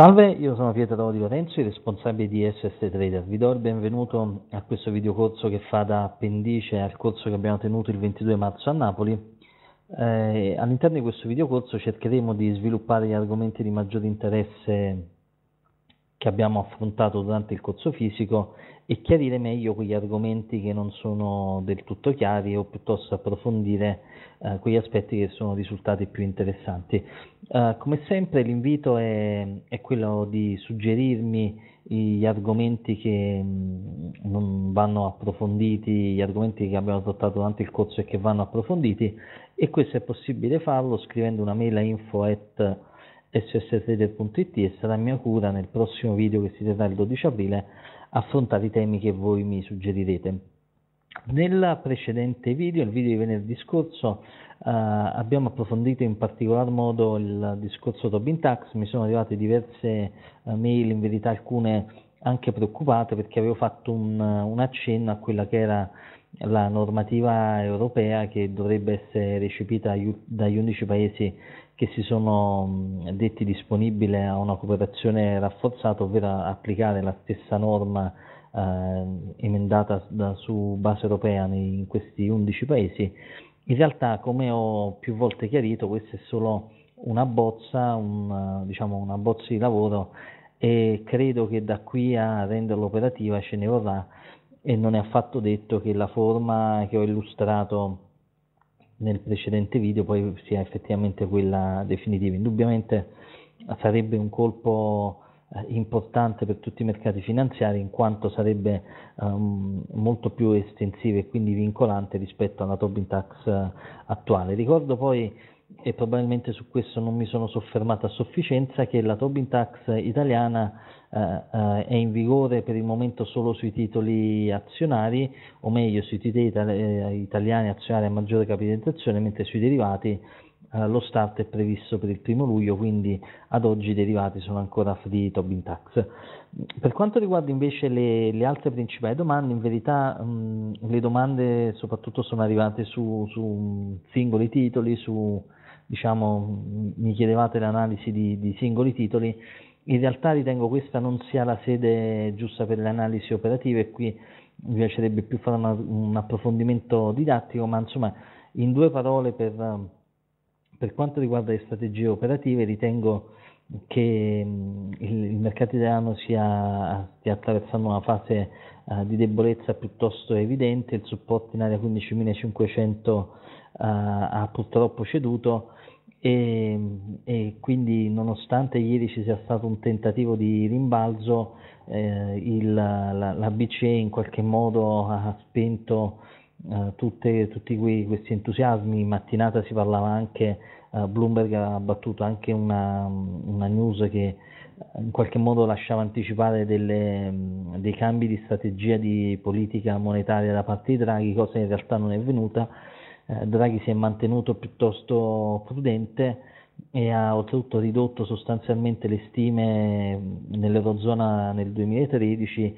Salve, io sono Pietro Di Lorenzo, responsabile di SST Trader. Vi do il benvenuto a questo videocorso che fa da appendice al corso che abbiamo tenuto il 22 marzo a Napoli. Eh, all'interno di questo videocorso cercheremo di sviluppare gli argomenti di maggiore interesse che abbiamo affrontato durante il corso fisico e chiarire meglio quegli argomenti che non sono del tutto chiari o piuttosto approfondire eh, quegli aspetti che sono risultati più interessanti. Eh, come sempre l'invito è, è, quello di suggerirmi gli argomenti che mh, mm, non vanno approfonditi, gli argomenti che abbiamo trattato durante il corso e che vanno approfonditi e questo è possibile farlo scrivendo una mail a info@ sssrete.it e sarà mia cura nel prossimo video che si terrà il 12 aprile affrontare i temi che voi mi suggerirete. Nel precedente video, il video di venerdì scorso, eh, abbiamo approfondito in particolar modo il discorso Tobin Tax, mi sono arrivate diverse eh, mail, in verità alcune anche preoccupate perché avevo fatto un, un accenno a quella che era la normativa europea che dovrebbe essere recepita dagli 11 paesi che si sono detti disponibili a una cooperazione rafforzata, ovvero applicare la stessa norma eh, emendata da, su base europea in questi 11 paesi. In realtà, come ho più volte chiarito, questa è solo una bozza, un, diciamo una bozza di lavoro e credo che da qui a renderla operativa ce ne vorrà e non è affatto detto che la forma che ho illustrato nel precedente video poi sia effettivamente quella definitiva. Indubbiamente sarebbe un colpo eh, importante per tutti i mercati finanziari in quanto sarebbe um, molto più estensivo e quindi vincolante rispetto alla Tobin Tax eh, attuale. Ricordo poi e probabilmente su questo non mi sono soffermato a sufficienza che la Tobin Tax italiana eh, eh, è in vigore per il momento solo sui titoli azionari, o meglio sui titoli itali- eh, italiani azionari a maggiore capitalizzazione, mentre sui derivati eh, lo start è previsto per il primo luglio, quindi ad oggi i derivati sono ancora free Tobin Tax. Per quanto riguarda invece le, le altre principali domande, in verità mh, mm, le domande soprattutto sono arrivate su, su singoli titoli, su, diciamo, mi chiedevate l'analisi di, di singoli titoli in realtà ritengo questa non sia la sede giusta per le analisi operative qui mi piacerebbe più fare una, un approfondimento didattico, ma insomma in due parole per, per quanto riguarda le strategie operative ritengo che il, il mercato italiano sia, stia attraversando una fase uh, di debolezza piuttosto evidente, il supporto in area 15.500 uh, eh, ha purtroppo ceduto e, e, quindi nonostante ieri ci sia stato un tentativo di rimbalzo, eh, il, la, la, BCE in qualche modo ha spento eh, tutte, tutti quei, questi entusiasmi. In mattinata si parlava anche, eh, Bloomberg ha battuto anche una, una, news che eh, in qualche modo lasciava anticipare delle, dei cambi di strategia di politica monetaria da parte di Draghi, cosa in realtà non è venuta eh, Draghi si è mantenuto piuttosto prudente e ha oltretutto ridotto sostanzialmente le stime mm, nell'Eurozona nel 2013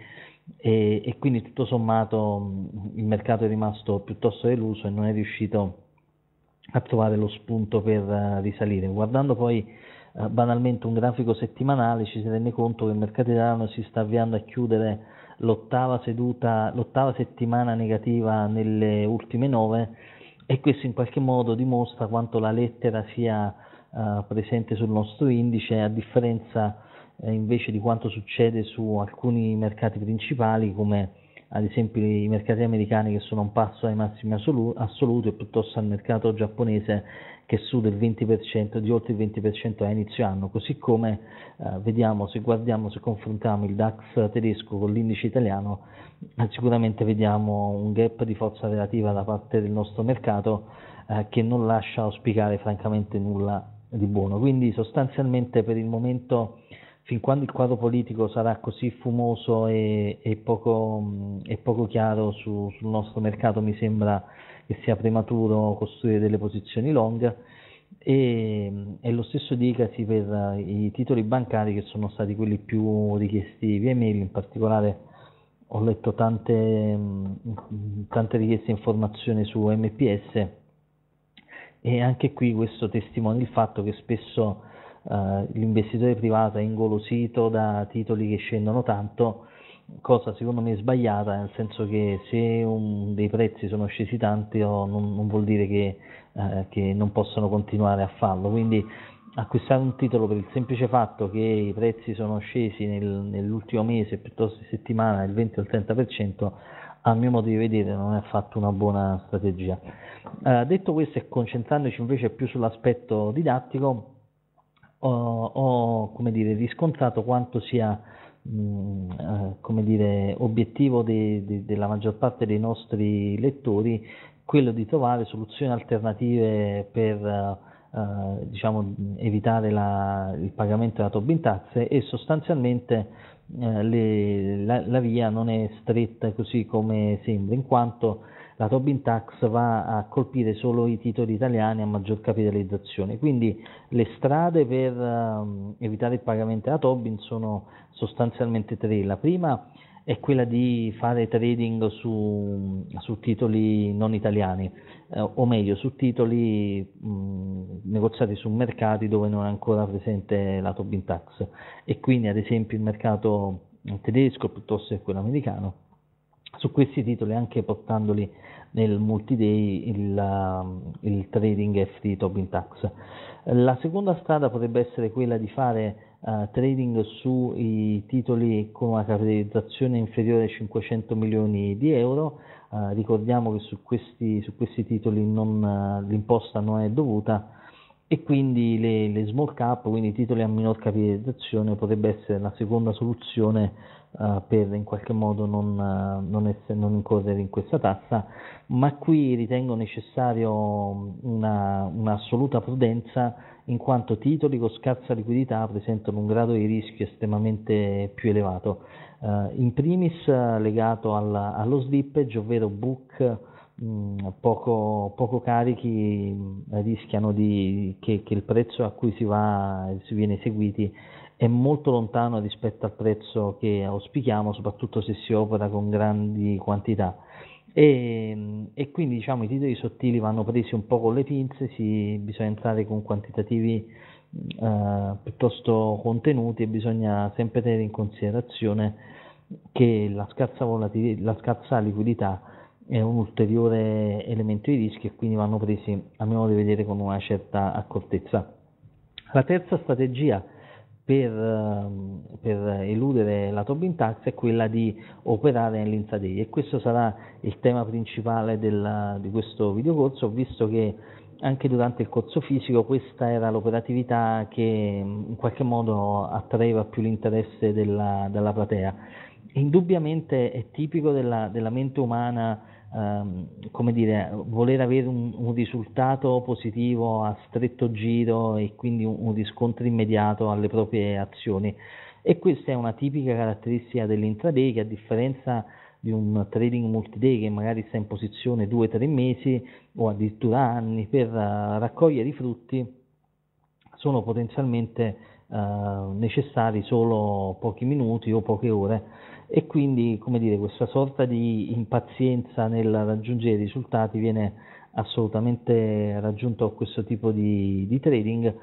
e, e, quindi tutto sommato mm, il mercato è rimasto piuttosto deluso e non è riuscito a trovare lo spunto per eh, risalire. Guardando poi uh, banalmente un grafico settimanale ci si rende conto che il mercato italiano si sta avviando a chiudere l'ottava, seduta, l'ottava settimana negativa nelle ultime nove e questo in qualche modo dimostra quanto la lettera sia eh, presente sul nostro indice a differenza eh, invece di quanto succede su alcuni mercati principali come ad esempio i mercati americani che sono un passo ai massimi assoluti e piuttosto al mercato giapponese che su del 20%, di oltre il 20% a inizio anno, così come eh, vediamo se guardiamo, se confrontiamo il DAX tedesco con l'indice italiano, eh, sicuramente vediamo un gap di forza relativa da parte del nostro mercato eh, che non lascia auspicare francamente nulla di buono. Quindi sostanzialmente per il momento fin quando il quadro politico sarà così fumoso e, e, poco, mm, e poco, chiaro su, sul nostro mercato, mi sembra che sia prematuro costruire delle posizioni long e, e lo stesso dicasi per eh, i titoli bancari che sono stati quelli più richiesti via mail, in particolare ho letto tante, mm, tante richieste di informazioni su MPS e anche qui questo testimonia il fatto che spesso eh, l'investitore privato è ingolosito da titoli che scendono tanto cosa secondo me sbagliata, nel senso che se un, dei prezzi sono scesi tanti oh, non, non, vuol dire che, eh, che, non possono continuare a farlo, quindi acquistare un titolo per il semplice fatto che i prezzi sono scesi nel, nell'ultimo mese piuttosto che settimana il 20 o il 30%, a mio modo di vedere non è affatto una buona strategia. Eh, detto questo e concentrandoci invece più sull'aspetto didattico, ho, ho dire, riscontrato quanto sia Mm, eh, come dire, obiettivo de, de, della maggior parte dei nostri lettori quello di trovare soluzioni alternative per eh, diciamo, evitare la, il pagamento della Tobin tax e sostanzialmente eh, le, la, la, via non è stretta così come sembra, in quanto la Tobin Tax va a colpire solo i titoli italiani a maggior capitalizzazione, quindi le strade per um, evitare il pagamento della Tobin sono sostanzialmente tre. La prima è quella di fare trading su, su titoli non italiani, eh, o meglio su titoli mh, negoziati su mercati dove non è ancora presente la Tobin Tax e quindi ad esempio il mercato tedesco piuttosto che quello americano su questi titoli anche portandoli nel multi-day il, um, il trading FT Tobin Tax. La seconda strada potrebbe essere quella di fare uh, trading sui titoli con una capitalizzazione inferiore ai 500 milioni di euro. Uh, ricordiamo che su questi, su questi titoli non, uh, l'imposta non è dovuta e quindi le, le small cap, quindi titoli a minor capitalizzazione, potrebbe essere la seconda soluzione uh, per in qualche modo non, eh, non, ess- non, incorrere in questa tassa, ma qui ritengo necessario una, un'assoluta prudenza in quanto titoli con scarsa liquidità presentano un grado di rischio estremamente più elevato, uh, in primis legato alla, allo slippage, ovvero book Poco, poco, carichi rischiano di, che, che, il prezzo a cui si, va, si viene seguiti è molto lontano rispetto al prezzo che auspichiamo, soprattutto se si opera con grandi quantità. E, e quindi diciamo, i titoli sottili vanno presi un po' con le pinze, si, bisogna entrare con quantitativi eh, piuttosto contenuti e bisogna sempre tenere in considerazione che la scarsa, volatil- la scarsa liquidità è un ulteriore elemento di rischio e quindi vanno presi, a mio modo di vedere, con una certa accortezza. La terza strategia per, ehm, per, eludere la Tobin Tax è quella di operare nell'intraday e questo sarà il tema principale del, di questo videocorso, visto che anche durante il corso fisico questa era l'operatività che mm, in qualche modo attraeva più l'interesse della, della platea. Indubbiamente è tipico della, della mente umana Ehm, come dire, voler avere un, un, risultato positivo a stretto giro e quindi un, un riscontro immediato alle proprie azioni. E questa è una tipica caratteristica dell'intraday che a differenza di un trading multiday che magari sta in posizione 2-3 mesi o addirittura anni per eh, raccogliere i frutti sono potenzialmente uh, necessari solo pochi minuti o poche ore e quindi come dire, questa sorta di impazienza nel raggiungere i risultati viene assolutamente raggiunto a questo tipo di, di trading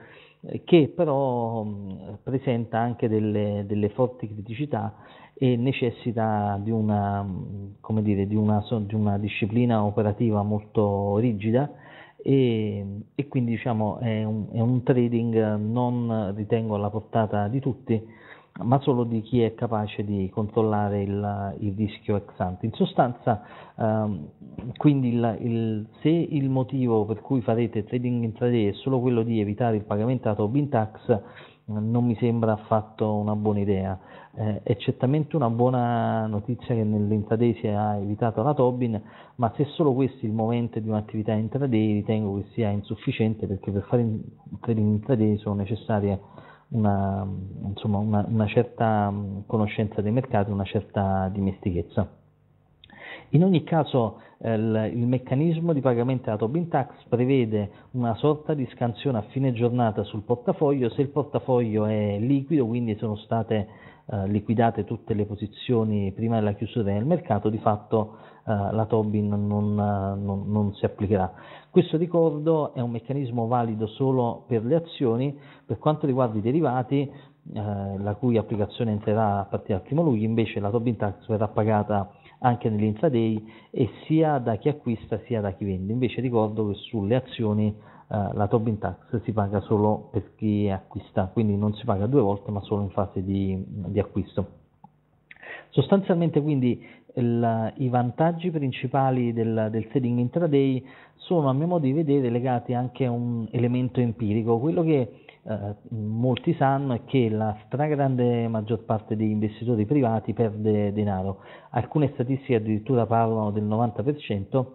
eh, che però mm, presenta anche delle, delle, forti criticità e necessita di una, mh, mm, dire, di, una, di una, disciplina operativa molto rigida e, e quindi diciamo, è, un, è un trading eh, non ritengo alla portata di tutti ma solo di chi è capace di controllare il, il rischio ex ante. In sostanza, ehm, quindi il, il, se il motivo per cui farete trading intraday è solo quello di evitare il pagamento a Tobin Tax, eh, non mi sembra affatto una buona idea. Eh, è certamente una buona notizia che nell'intraday si è evitato la Tobin, ma se solo questo è il momento di un'attività intraday, ritengo che sia insufficiente perché per fare trading intraday sono necessarie una, insomma, una, una certa mm, conoscenza dei mercati, una certa dimestichezza. In ogni caso eh, il, meccanismo di pagamento della Tobin Tax prevede una sorta di scansione a fine giornata sul portafoglio, se il portafoglio è liquido, quindi sono state eh, liquidate tutte le posizioni prima della chiusura del mercato, di fatto eh, la Tobin non, non, non si applicherà. Questo ricordo è un meccanismo valido solo per le azioni, per quanto riguarda i derivati, eh, la cui applicazione entrerà a partire dal primo luglio, invece la Tobin Tax verrà pagata anche nell'intraday e sia da chi acquista sia da chi vende. Invece ricordo che sulle azioni eh, la Tobin Tax si paga solo per chi acquista, quindi non si paga due volte ma solo in fase di, di acquisto. Sostanzialmente quindi il, i vantaggi principali del, del trading intraday sono a mio modo di vedere legati anche a un elemento empirico, quello che eh, molti sanno è che la stragrande maggior parte degli investitori privati perde denaro, alcune statistiche addirittura parlano del 90%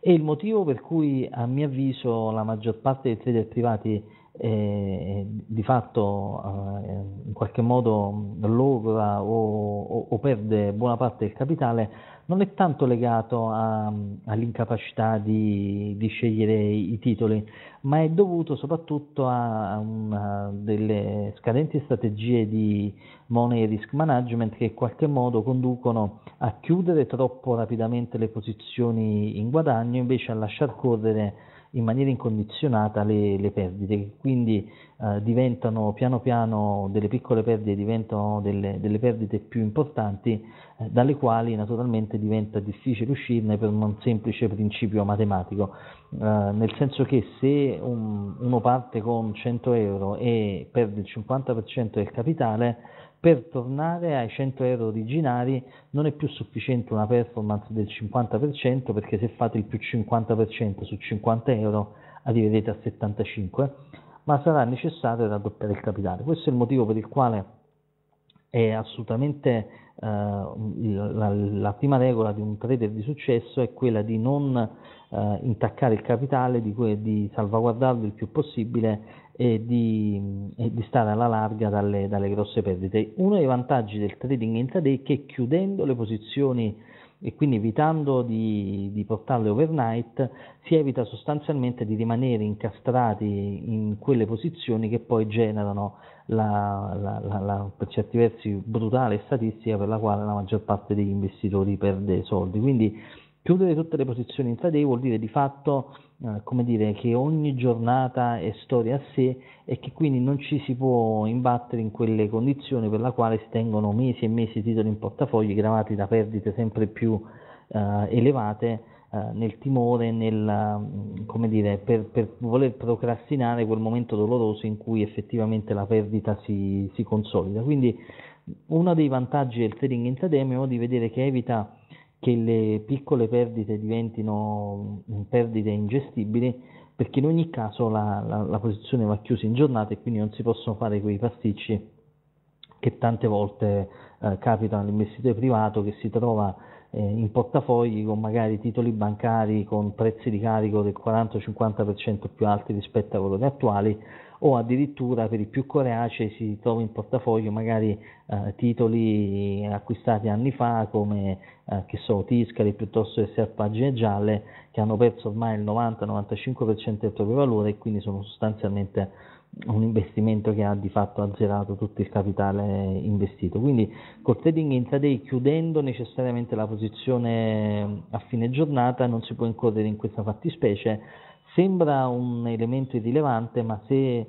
e il motivo per cui a mio avviso la maggior parte dei trader privati eh, di fatto eh, in qualche modo logra o, o, o perde buona parte del capitale non è tanto legato a, all'incapacità di, di, scegliere i titoli, ma è dovuto soprattutto a, una, delle scadenti strategie di money risk management che in qualche modo conducono a chiudere troppo rapidamente le posizioni in guadagno invece a lasciar correre in maniera incondizionata le, le perdite, quindi eh, diventano piano piano delle piccole perdite, diventano delle, delle perdite più importanti, eh, dalle quali naturalmente diventa difficile uscirne per un semplice principio matematico, eh, nel senso che se un, uno parte con 100 euro e perde il 50% del capitale, per tornare ai 100 euro originari non è più sufficiente una performance del 50% perché se fate il più 50% su 50 euro arriverete a 75 ma sarà necessario raddoppiare il capitale questo è il motivo per il quale è assolutamente eh, la, la, prima regola di un trader di successo è quella di non eh, intaccare il capitale di, di salvaguardarlo il più possibile e di, e di, stare alla larga dalle, dalle, grosse perdite. Uno dei vantaggi del trading intraday è che chiudendo le posizioni e quindi evitando di, di portarle overnight si evita sostanzialmente di rimanere incastrati in quelle posizioni che poi generano la, la, la, la per certi versi brutale statistica per la quale la maggior parte degli investitori perde soldi. Quindi chiudere tutte le posizioni intraday vuol dire di fatto eh, come dire, che ogni giornata è storia a sé e che quindi non ci si può imbattere in quelle condizioni per le quali si tengono mesi e mesi titoli in portafogli gravati da perdite sempre più eh, elevate eh, nel timore, nel, mm, come dire, per, per, voler procrastinare quel momento doloroso in cui effettivamente la perdita si, si consolida. Quindi uno dei vantaggi del trading intrademo è di vedere che evita che le piccole perdite diventino mm, perdite ingestibili perché in ogni caso la, la, la, posizione va chiusa in giornata e quindi non si possono fare quei pasticci che tante volte eh, capitano all'investitore privato che si trova eh, in portafogli con magari titoli bancari con prezzi di carico del 40-50% più alti rispetto a valori attuali o addirittura per i più coreacei si trova in portafoglio magari eh, titoli acquistati anni fa come eh, che so, Tiscali piuttosto che Serpagine Gialle che hanno perso ormai il 90-95% del proprio valore e quindi sono sostanzialmente un investimento che ha di fatto azzerato tutto il capitale investito. Quindi col trading intraday chiudendo necessariamente la posizione mm, a fine giornata non si può incorrere in questa fattispecie Sembra un elemento irrilevante, ma se eh,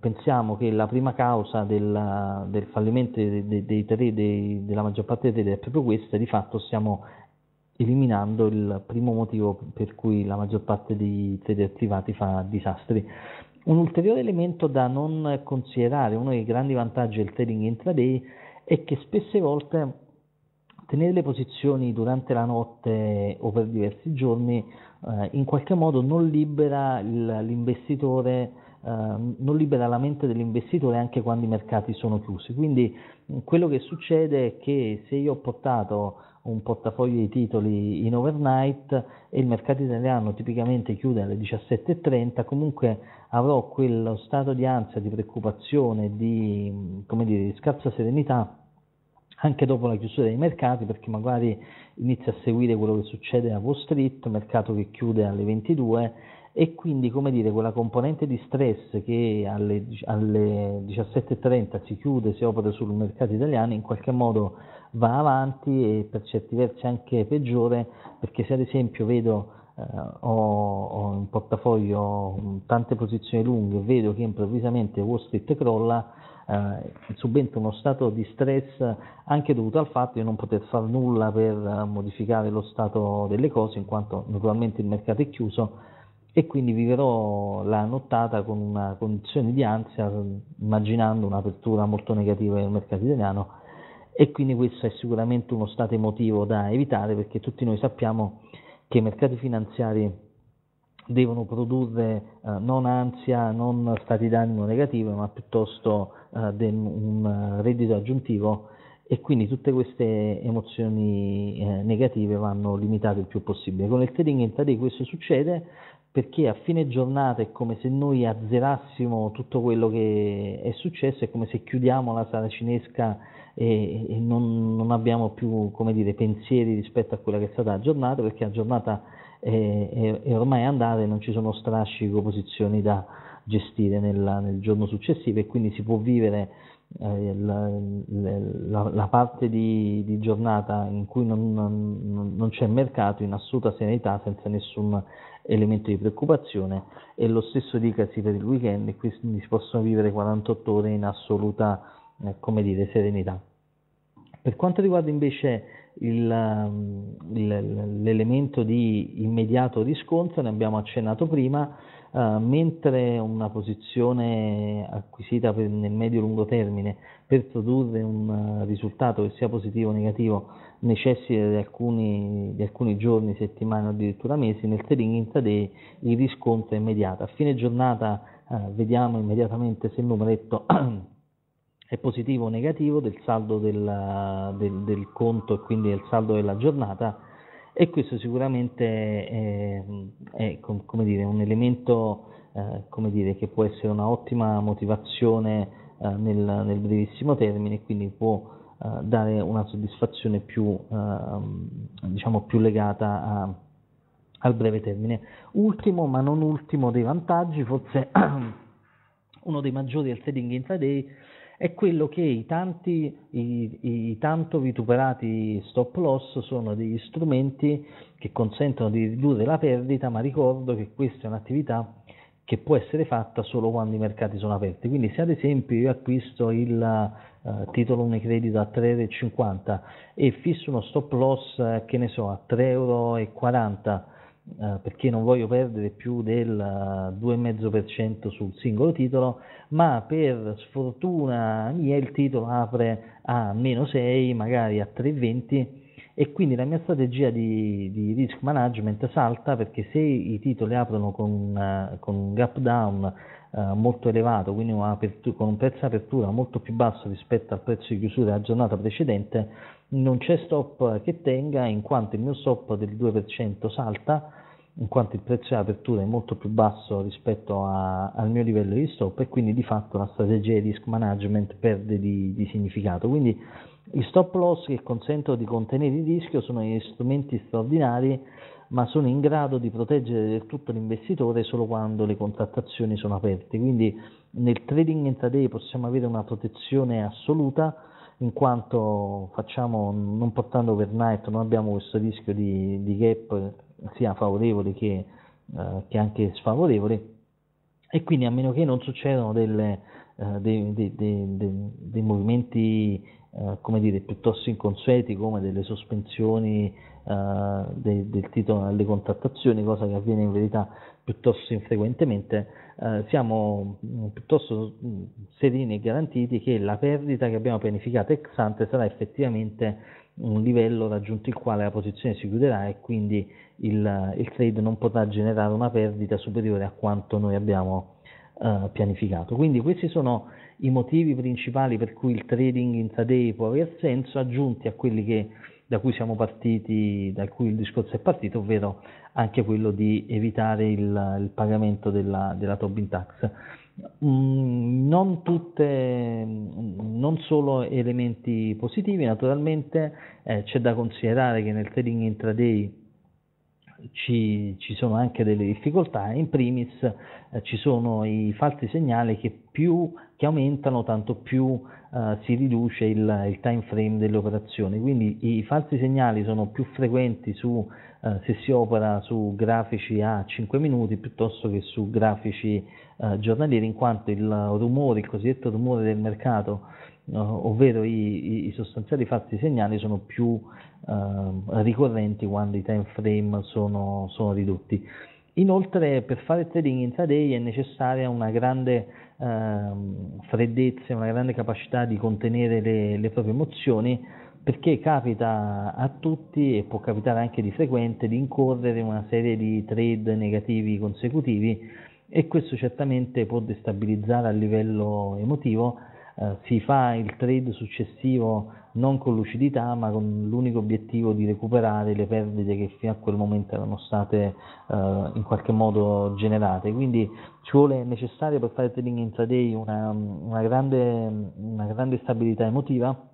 pensiamo che la prima causa del, del fallimento dei, dei, dei, della maggior parte dei trade è proprio questa, di fatto stiamo eliminando il primo motivo per cui la maggior parte dei trader privati fa disastri. Un ulteriore elemento da non considerare, uno dei grandi vantaggi del trading intraday, è che spesse volte tenere le posizioni durante la notte o per diversi giorni eh, in qualche modo non libera l'investitore Uh, non libera la mente dell'investitore anche quando i mercati sono chiusi. Quindi mm, quello che succede è che se io ho portato un portafoglio di titoli in overnight e il mercato italiano tipicamente chiude alle 17.30, comunque avrò quello stato di ansia, di preoccupazione, di, mm, dire, di scarsa serenità anche dopo la chiusura dei mercati, perché magari inizia a seguire quello che succede a Wall Street, mercato che chiude alle 22 e quindi come dire, quella componente di stress che alle, alle 17.30 si chiude, si opera sul mercato italiano, in qualche modo va avanti e per certi versi anche peggiore, perché se ad esempio vedo eh, ho, ho in portafoglio tante posizioni lunghe, vedo che improvvisamente Wall Street crolla, eh, subentro uno stato di stress anche dovuto al fatto di non poter fare nulla per eh, modificare lo stato delle cose, in quanto naturalmente il mercato è chiuso e quindi viverò la nottata con una condizione di ansia, immaginando un'apertura molto negativa del mercato italiano e quindi questo è sicuramente uno stato emotivo da evitare perché tutti noi sappiamo che i mercati finanziari devono produrre eh, non ansia, non stati d'animo negativi, ma piuttosto eh, del, un eh, reddito aggiuntivo e quindi tutte queste emozioni eh, negative vanno limitate il più possibile. Con il trading intraday questo succede perché a fine giornata è come se noi azzerassimo tutto quello che è successo, è come se chiudiamo la sala cinesca e, e non, non, abbiamo più dire, pensieri rispetto a quella che è stata la giornata, perché la giornata e, e, e ormai è andata non ci sono strascico posizioni da gestire nella, nel giorno successivo e quindi si può vivere eh, la, la, la, parte di, di, giornata in cui non, non, non c'è mercato in assoluta serenità senza nessun elemento di preoccupazione e lo stesso dicasi per il weekend e quindi si possono vivere 48 ore in assoluta eh, come dire, serenità. Per quanto riguarda invece Um, il, l'elemento di immediato riscontro, ne abbiamo accennato prima, Uh, mentre una posizione acquisita per, nel medio-lungo termine per produrre un uh, risultato che sia positivo o negativo necessita di alcuni, di alcuni giorni, settimane o addirittura mesi, nel trading intraday il riscontro è immediato. A fine giornata uh, vediamo immediatamente se il numeretto se positivo o negativo del saldo del, del, del conto e quindi del saldo della giornata e questo sicuramente è, è come dire, un elemento eh, come dire, che può essere un'ottima motivazione eh, nel, nel, brevissimo termine e quindi può eh, dare una soddisfazione più, ehm, diciamo più legata a, al breve termine. Ultimo ma non ultimo dei vantaggi, forse uno dei maggiori al trading intraday è quello che i, tanti, i, i tanto vituperati stop loss sono degli strumenti che consentono di ridurre la perdita, ma ricordo che questa è un'attività che può essere fatta solo quando i mercati sono aperti. Quindi se ad esempio io acquisto il eh, titolo Unicredito a 3,50 e fisso uno stop loss, eh, che ne so, a 3,40 euro, eh, perché non voglio perdere più del 2,5% eh, sul singolo titolo, ma per sfortuna mia il titolo apre a meno 6, magari a 3,20 e quindi la mia strategia di, di, risk management salta perché se i titoli aprono con, eh, con un gap down uh, molto elevato, quindi con un prezzo di apertura molto più basso rispetto al prezzo di chiusura della giornata precedente, non c'è stop che tenga in quanto il mio stop del 2% salta in quanto il prezzo di apertura è molto più basso rispetto a, al mio livello di stop e quindi di fatto la strategia di risk management perde di, di significato quindi i stop loss che consentono di contenere il rischio sono gli strumenti straordinari ma sono in grado di proteggere del tutto l'investitore solo quando le contrattazioni sono aperte quindi nel trading intraday possiamo avere una protezione assoluta in quanto facciamo, non portando overnight, non abbiamo questo rischio di, di gap sia favorevole che, eh, che, anche sfavorevole e quindi a meno che non succedano delle, eh, dei, dei, dei, dei, movimenti eh, come dire, piuttosto inconsueti come delle sospensioni eh, del, del titolo alle contrattazioni, cosa che avviene in verità piuttosto infrequentemente, eh, siamo mm, piuttosto mh, mm, sereni e garantiti che la perdita che abbiamo pianificato ex ante sarà effettivamente un livello raggiunto il quale la posizione si chiuderà e quindi il, il trade non potrà generare una perdita superiore a quanto noi abbiamo eh, pianificato. Quindi questi sono i motivi principali per cui il trading intraday può aver senso, aggiunti a quelli che da cui siamo partiti, da cui il discorso è partito, ovvero anche quello di evitare il, il pagamento della, della, Tobin Tax. Mm, non, tutte, non solo elementi positivi, naturalmente eh, c'è da considerare che nel trading intraday ci, ci, sono anche delle difficoltà, in primis eh, ci sono i falsi segnali che più che aumentano tanto più eh, si riduce il, il, time frame delle operazioni, quindi i falsi segnali sono più frequenti su, eh, se si opera su grafici a 5 minuti piuttosto che su grafici eh, giornalieri in quanto il rumore, il cosiddetto rumore del mercato, eh, ovvero i, i sostanziali falsi segnali sono più Ehm, ricorrenti quando i time frame sono, sono ridotti. Inoltre per fare trading intraday è necessaria una grande ehm, freddezza e una grande capacità di contenere le, le, proprie emozioni perché capita a tutti e può capitare anche di frequente di incorrere una serie di trade negativi consecutivi e questo certamente può destabilizzare a livello emotivo, eh, si fa il trade successivo non con lucidità, ma con l'unico obiettivo di recuperare le perdite che fino a quel momento erano state eh, in qualche modo generate. Quindi ci vuole necessario per fare trading intraday una, una, grande, una grande stabilità emotiva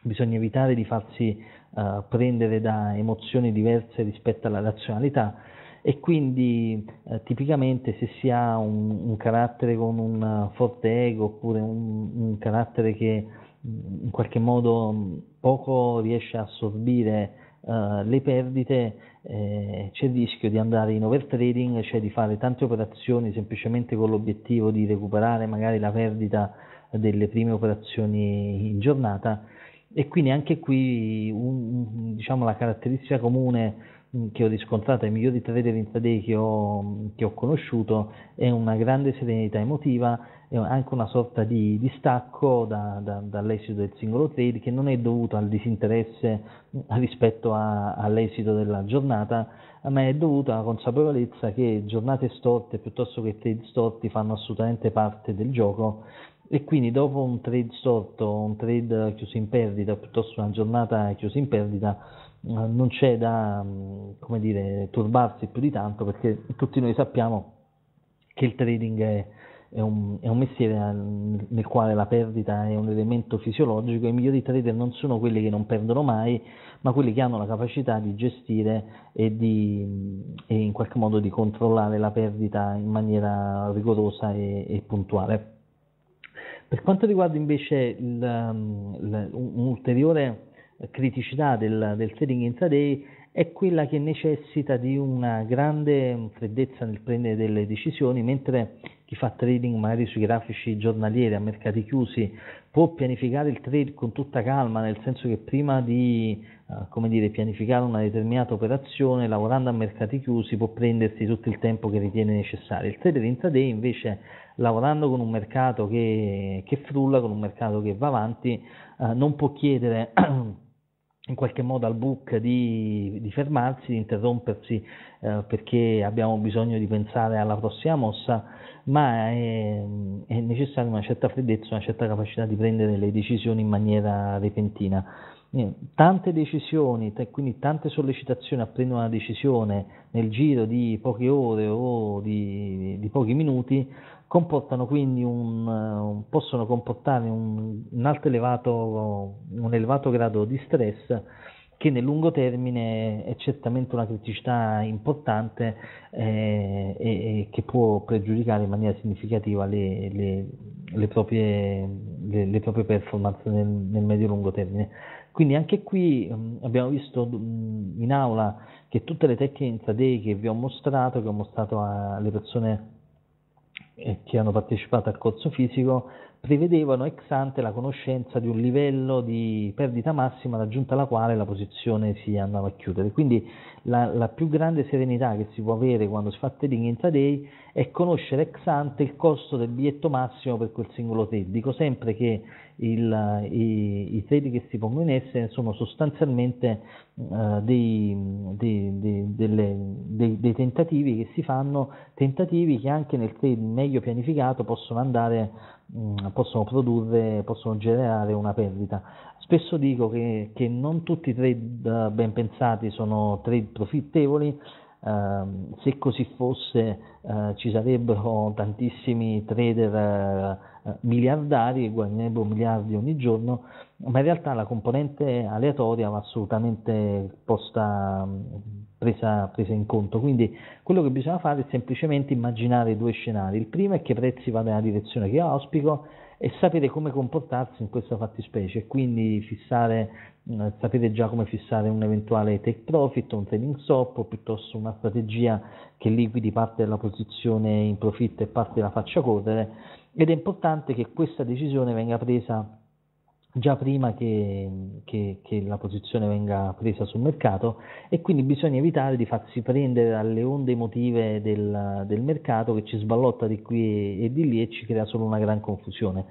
bisogna evitare di farsi uh, prendere da emozioni diverse rispetto alla razionalità e quindi uh, tipicamente se si ha un, un, carattere con un forte ego oppure un, un carattere che in qualche modo mm, poco riesce a assorbire uh, le perdite, eh, c'è il rischio di andare in overtrading, cioè di fare tante operazioni semplicemente con l'obiettivo di recuperare magari la perdita delle prime operazioni in giornata e quindi anche qui un, diciamo, la caratteristica comune Mm, che ho riscontrato ai migliori trader intraday che ho, che ho conosciuto è una grande serenità emotiva e anche una sorta di distacco da, da, dall'esito del singolo trade che non è dovuto al disinteresse mm, rispetto a, all'esito della giornata ma è dovuto alla consapevolezza che giornate storte piuttosto che trade storti fanno assolutamente parte del gioco e quindi dopo un trade storto, un trade chiuso in perdita piuttosto una giornata chiusa in perdita non c'è da mm, come dire, turbarsi più di tanto perché tutti noi sappiamo che il trading è, è, un, è un, mestiere nel quale la perdita è un elemento fisiologico e i migliori trader non sono quelli che non perdono mai ma quelli che hanno la capacità di gestire e, di, e in qualche modo di controllare la perdita in maniera rigorosa e, e puntuale. Per quanto riguarda invece il, mm, il, un ulteriore criticità del, del trading intraday è quella che necessita di una grande freddezza nel prendere delle decisioni, mentre chi fa trading magari sui grafici giornalieri a mercati chiusi può pianificare il trade con tutta calma, nel senso che prima di eh, dire, pianificare una determinata operazione, lavorando a mercati chiusi, può prendersi tutto il tempo che ritiene necessario. Il trader intraday invece, lavorando con un mercato che, che frulla, con un mercato che va avanti, eh, non può chiedere in qualche modo al book di, di fermarsi, di interrompersi eh, perché abbiamo bisogno di pensare alla prossima mossa, ma è, è, necessaria una certa freddezza, una certa capacità di prendere le decisioni in maniera repentina. Eh, tante decisioni, t- quindi tante sollecitazioni a prendere una decisione nel giro di poche ore o di, di pochi minuti comportano quindi eh, un, possono comportare un, un, alto elevato, un elevato grado di stress che nel lungo termine è certamente una criticità importante eh, e, e, che può pregiudicare in maniera significativa le, le, le, proprie, le proprie, performance nel, nel medio-lungo termine. Quindi anche qui mh, mm, abbiamo visto mh, mm, in aula che tutte le tecniche intraday che vi ho mostrato, che ho mostrato alle persone e che hanno partecipato al corso fisico prevedevano ex ante la conoscenza di un livello di perdita massima raggiunta la quale la posizione si andava a chiudere. Quindi la, la più grande serenità che si può avere quando si fa trading intraday è conoscere ex ante il costo del biglietto massimo per quel singolo trade. Dico sempre che il, i, i, trade che si pongono in essere sono sostanzialmente uh, dei, dei, dei, delle, dei, tentativi che si fanno, tentativi che anche nel trade meglio pianificato possono andare mh, mm, possono produrre, possono generare una perdita. Spesso dico che, che non tutti i trade eh, ben pensati sono trade profittevoli, Uh, se così fosse uh, ci sarebbero tantissimi trader uh, miliardari che guadagnerebbero miliardi ogni giorno, ma in realtà la componente aleatoria va assolutamente posta, mm, presa, presa in conto. Quindi quello che bisogna fare è semplicemente immaginare due scenari. Il primo è che i prezzi vadano nella direzione che auspico e sapere come comportarsi in questa fattispecie quindi fissare, eh, sapere già come fissare un eventuale take profit, un trading stop o piuttosto una strategia che liquidi parte della posizione in profitto e parte la faccia correre ed è importante che questa decisione venga presa già prima che, che, che, la posizione venga presa sul mercato e quindi bisogna evitare di farsi prendere dalle onde emotive del, del mercato che ci sballotta di qui e di lì e ci crea solo una gran confusione.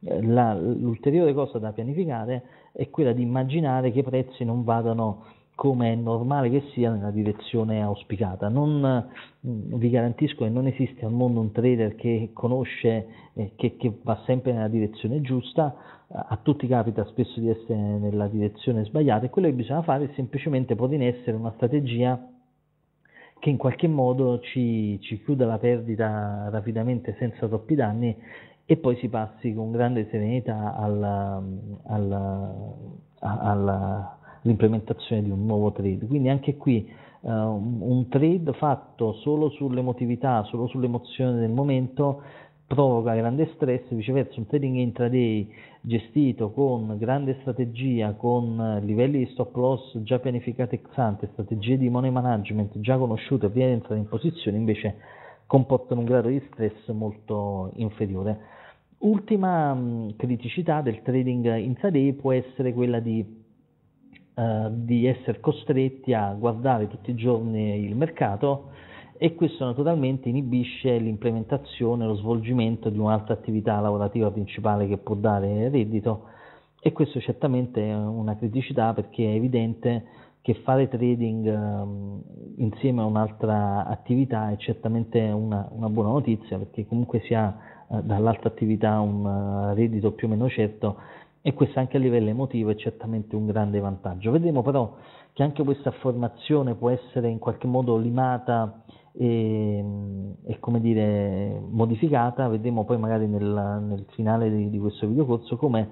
Eh, la, l'ulteriore cosa da pianificare è quella di immaginare che i prezzi non vadano come è normale che sia nella direzione auspicata. Non, mm, vi garantisco che non esiste al mondo un trader che conosce, eh, che, che, va sempre nella direzione giusta, a tutti capita spesso di essere nella direzione sbagliata e quello che bisogna fare è semplicemente porre in essere una strategia che in qualche modo ci, ci chiuda la perdita rapidamente senza troppi danni e poi si passi con grande serenità al, mm, alla, alla l'implementazione di un nuovo trade. Quindi anche qui uh, un trade fatto solo sull'emotività, solo sull'emozione del momento provoca grande stress, viceversa un trading intraday gestito con grande strategia, con livelli di stop loss già pianificati ex ante, strategie di money management già conosciute prima di entrare in posizione, invece comportano un grado di stress molto inferiore. Ultima criticità del trading intraday può essere quella di eh, di essere costretti a guardare tutti i giorni il mercato e questo naturalmente inibisce l'implementazione, lo svolgimento di un'altra attività lavorativa principale che può dare reddito e questo certamente è una criticità perché è evidente che fare trading um, insieme a un'altra attività è certamente una, una buona notizia perché comunque si ha uh, dall'altra attività un uh, reddito più o meno certo e questo anche a livello emotivo è certamente un grande vantaggio. Vedremo però che anche questa formazione può essere in qualche modo limata e, e come dire modificata, vedremo poi magari nel, nel finale di, di, questo videocorso come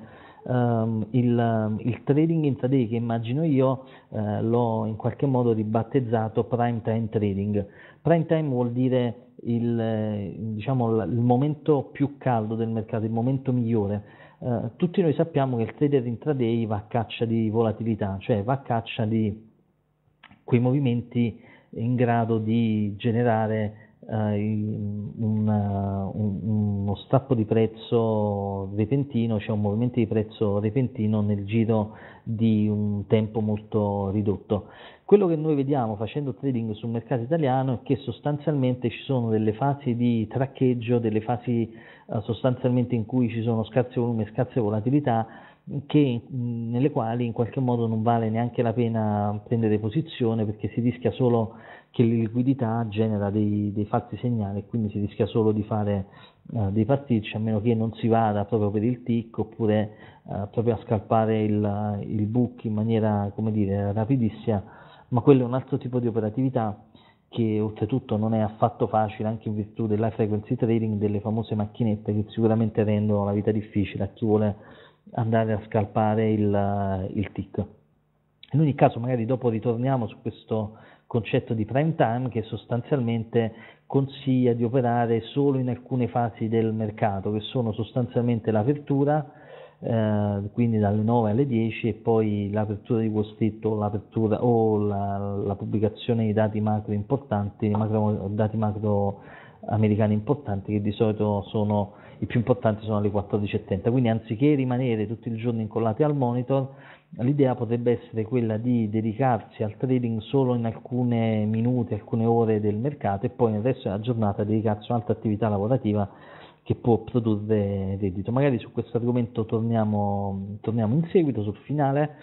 ehm, il, il, trading intraday che immagino io eh, l'ho in qualche modo ribattezzato prime time trading. Prime time vuol dire il, diciamo, il momento più caldo del mercato, il momento migliore eh, tutti noi sappiamo che il trader intraday va a caccia di volatilità, cioè va a caccia di quei movimenti in grado di generare eh, un, un, uno strappo di prezzo repentino, cioè un movimento di prezzo repentino nel giro di un tempo molto ridotto. Quello che noi vediamo facendo trading sul mercato italiano è che sostanzialmente ci sono delle fasi di traccheggio, delle fasi eh, sostanzialmente in cui ci sono scarsi volumi, e scarse volatilità, che, nelle quali in qualche modo non vale neanche la pena prendere posizione perché si rischia solo che l'illiquidità genera dei, dei falsi segnali e quindi si rischia solo di fare uh, dei partiti a meno che non si vada proprio per il tick oppure uh, proprio a scalpare il, il book in maniera come dire rapidissima ma quello è un altro tipo di operatività che oltretutto non è affatto facile anche in virtù della frequency trading delle famose macchinette che sicuramente rendono la vita difficile a chi vuole andare a scalpare il, il tick. In ogni caso magari dopo ritorniamo su questo concetto di prime time che sostanzialmente consiglia di operare solo in alcune fasi del mercato che sono sostanzialmente l'apertura, eh, quindi dalle 9 alle 10 e poi l'apertura di Wall o, l'apertura, o la, la, pubblicazione di dati macro importanti, macro, dati macro americani importanti che di solito sono i più importanti sono alle 14.30, quindi anziché rimanere tutto il giorno incollati al monitor, l'idea potrebbe essere quella di dedicarsi al trading solo in alcune minuti, alcune ore del mercato e poi nel resto della giornata dedicarsi a un'altra attività lavorativa che può produrre reddito. Magari su questo argomento torniamo, torniamo in seguito, sul finale,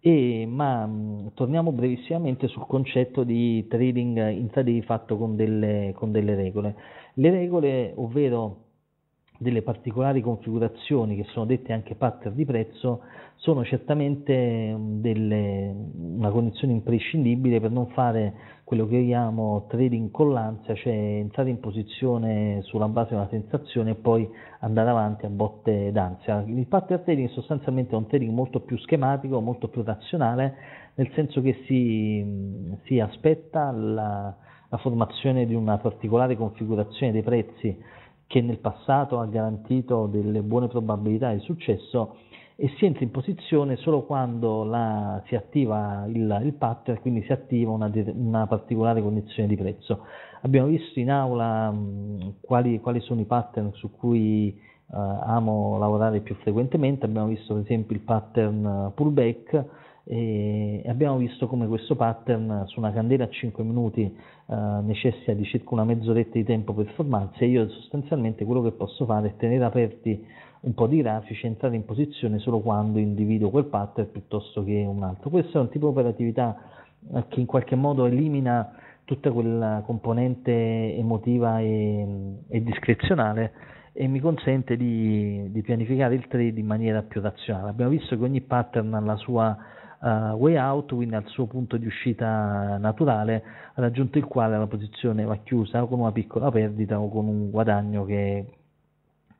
e, ma mm, torniamo brevissimamente sul concetto di trading intraday fatto con delle, con delle regole. Le regole, ovvero delle particolari configurazioni che sono dette anche pattern di prezzo sono certamente mm, delle, una condizione imprescindibile per non fare quello che chiamiamo trading collanza, cioè entrare in posizione sulla base di una sensazione e poi andare avanti a botte d'ansia. Il pattern trading è sostanzialmente un trading molto più schematico, molto più razionale, nel senso che si, mm, si aspetta la, la formazione di una particolare configurazione dei prezzi che nel passato ha garantito delle buone probabilità di successo e si entra in posizione solo quando la, si attiva il, il patto quindi si attiva una, una, particolare condizione di prezzo. Abbiamo visto in aula mh, mm, quali, quali, sono i pattern su cui eh, amo lavorare più frequentemente, abbiamo visto per esempio il pattern eh, pullback, e abbiamo visto come questo pattern su una candela a 5 minuti eh, necessita di circa una mezz'oretta di tempo per formarsi e io sostanzialmente quello che posso fare è tenere aperti un po' di grafici e entrare in posizione solo quando individuo quel pattern piuttosto che un altro. Questo è un tipo di operatività eh, che in qualche modo elimina tutta quella componente emotiva e, e discrezionale e mi consente di, di pianificare il trade in maniera più razionale. Abbiamo visto che ogni pattern ha la sua uh, Way Out, quindi al suo punto di uscita naturale, raggiunto il quale la posizione va chiusa con una piccola perdita o con un guadagno che,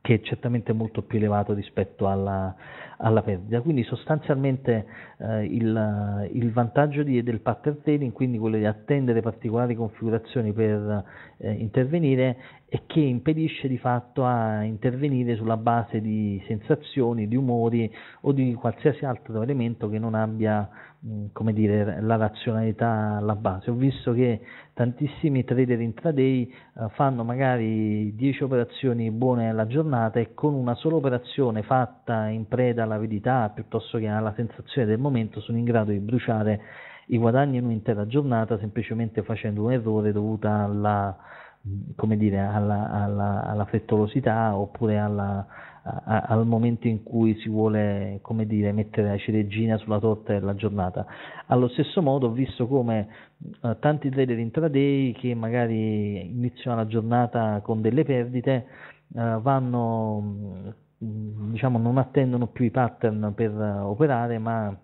che è certamente molto più elevato rispetto alla, alla perdita. Quindi sostanzialmente eh, il, il, vantaggio di, del pattern trading, quindi quello di attendere particolari configurazioni per eh, intervenire, è che impedisce di fatto a intervenire sulla base di sensazioni, di umori o di qualsiasi altro elemento che non abbia mh, mm, come dire, la razionalità alla base. Ho visto che tantissimi trader intraday eh, fanno magari 10 operazioni buone alla giornata e con una sola operazione fatta in preda alla all'avidità piuttosto che alla sensazione del momento sono in grado di bruciare i guadagni in un'intera giornata semplicemente facendo un errore dovuto alla, dire, alla, alla, alla frettolosità oppure alla, a, al momento in cui si vuole dire, mettere la ciliegina sulla torta della giornata. Allo stesso modo ho visto come eh, tanti trader intraday che magari iniziano la giornata con delle perdite eh, vanno diciamo, non attendono più i pattern per eh, operare, ma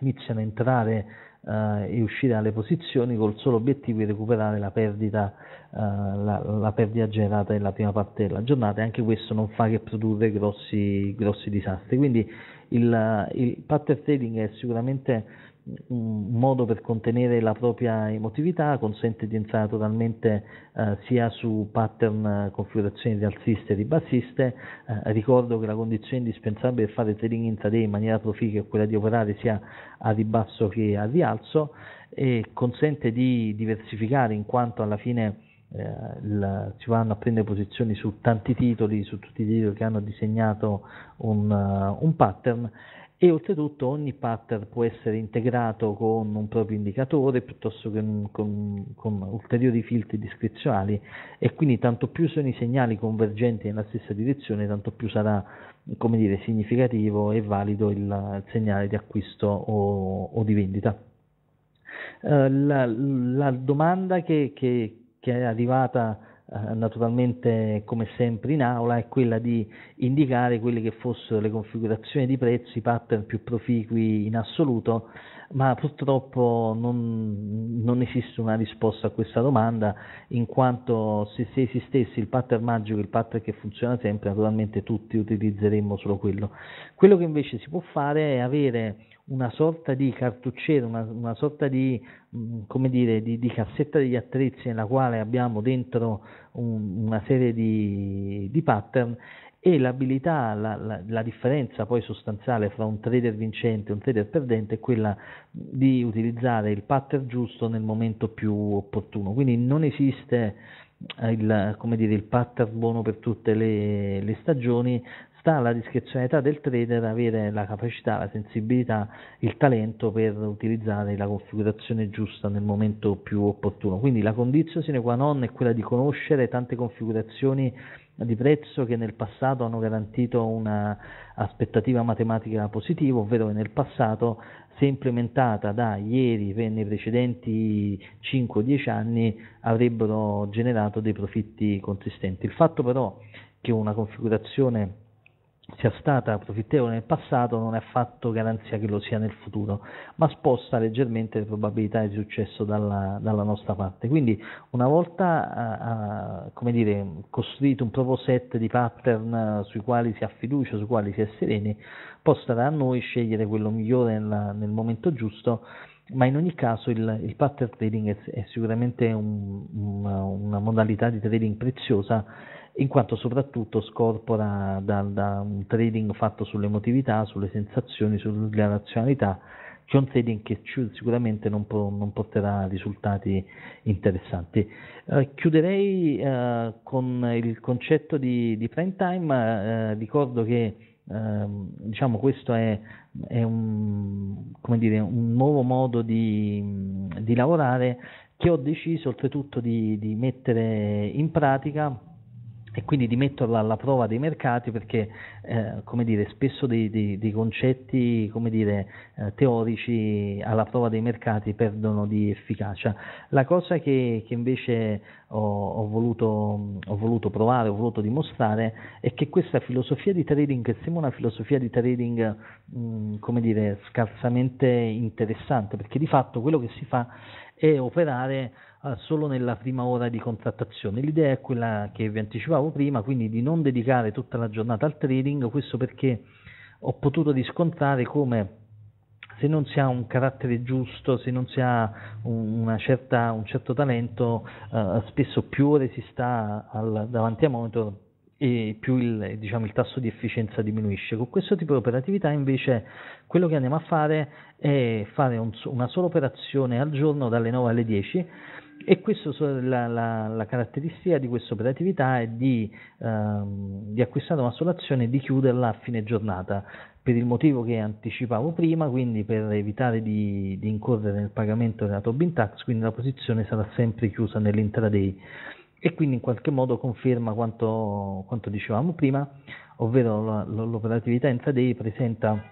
iniziano a entrare eh, e uscire dalle posizioni col solo obiettivo di recuperare la perdita, eh, la, la, perdita generata nella prima parte della giornata e anche questo non fa che produrre grossi, grossi disastri. Quindi il, il pattern trading è sicuramente un modo per contenere la propria emotività, consente di entrare totalmente eh, sia su pattern eh, configurazioni di alziste e di bassiste. Eh, ricordo che la condizione indispensabile per fare trading intraday in maniera proficua è quella di operare sia a ribasso che a rialzo e consente di diversificare in quanto alla fine eh, il, si vanno a prendere posizioni su tanti titoli, su tutti i titoli che hanno disegnato un, uh, un pattern e oltretutto ogni pattern può essere integrato con un proprio indicatore piuttosto che un, con, con, ulteriori filtri discrezionali e quindi tanto più sono i segnali convergenti nella stessa direzione tanto più sarà come dire, significativo e valido il, il segnale di acquisto o, o di vendita. Eh, la, la, domanda che, che, che è arrivata eh, naturalmente come sempre in aula è quella di indicare quelle che fossero le configurazioni di prezzo, i pattern più proficui in assoluto ma purtroppo non, non, esiste una risposta a questa domanda, in quanto se, se esistesse il pattern magico, il pattern che funziona sempre, naturalmente tutti utilizzeremmo solo quello. Quello che invece si può fare è avere una sorta di cartucciera, una, una sorta di, mh, dire, di, di, cassetta degli attrezzi nella quale abbiamo dentro un, una serie di, di pattern e l'abilità, la, la, la, differenza poi sostanziale fra un trader vincente e un trader perdente è quella di utilizzare il pattern giusto nel momento più opportuno. Quindi non esiste eh, il, dire, il pattern buono per tutte le, le stagioni, sta alla discrezionalità del trader avere la capacità, la sensibilità, il talento per utilizzare la configurazione giusta nel momento più opportuno. Quindi la condizione sine qua non è quella di conoscere tante configurazioni di prezzo che nel passato hanno garantito un'aspettativa matematica positiva, ovvero che nel passato, se implementata da ieri per nei precedenti 5-10 anni, avrebbero generato dei profitti consistenti. Il fatto però che una configurazione sia stata profittevole nel passato non è affatto garanzia che lo sia nel futuro, ma sposta leggermente le probabilità di successo dalla, dalla nostra parte. Quindi una volta uh, come dire, costruito un proprio set di pattern eh, sui quali si ha fiducia, sui quali si è sereni, può stare a noi scegliere quello migliore nel, nel momento giusto ma in ogni caso il, il pattern trading è, è sicuramente un, un, una modalità di trading preziosa in quanto soprattutto scorpora da, da un trading fatto sull'emotività, sulle sensazioni, sulla razionalità, che è un trading che sicuramente non, può, non porterà risultati interessanti. Eh, chiuderei eh, con il concetto di, di prime time, eh, ricordo che ehm, diciamo, questo è, è un, dire, un, nuovo modo di, di, lavorare che ho deciso oltretutto di, di mettere in pratica e quindi di metterla alla prova dei mercati perché eh, come dire, spesso dei, dei, dei concetti come dire, eh, teorici alla prova dei mercati perdono di efficacia. La cosa che, che invece ho, ho, voluto, ho voluto provare, ho voluto dimostrare è che questa filosofia di trading, che sembra una filosofia di trading mh, come dire, scarsamente interessante, perché di fatto quello che si fa è operare eh, solo nella prima ora di contrattazione. L'idea è quella che vi anticipavo prima, quindi di non dedicare tutta la giornata al trading, questo perché ho potuto riscontrare come se non si ha un carattere giusto, se non si ha certa, un certo talento, eh, spesso più ore si sta al, davanti a monitor e più il, diciamo, il, tasso di efficienza diminuisce. Con questo tipo di operatività invece quello che andiamo a fare è fare un, una sola operazione al giorno dalle 9 alle 10 e questo, la, la, la, caratteristica di questa operatività è di, ehm, di acquistare una sola azione e di chiuderla a fine giornata, per il motivo che anticipavo prima, quindi per evitare di, di incorrere nel pagamento della Tobin Tax, quindi la posizione sarà sempre chiusa nell'intraday e quindi in qualche modo conferma quanto, quanto dicevamo prima, ovvero l'operatività intraday presenta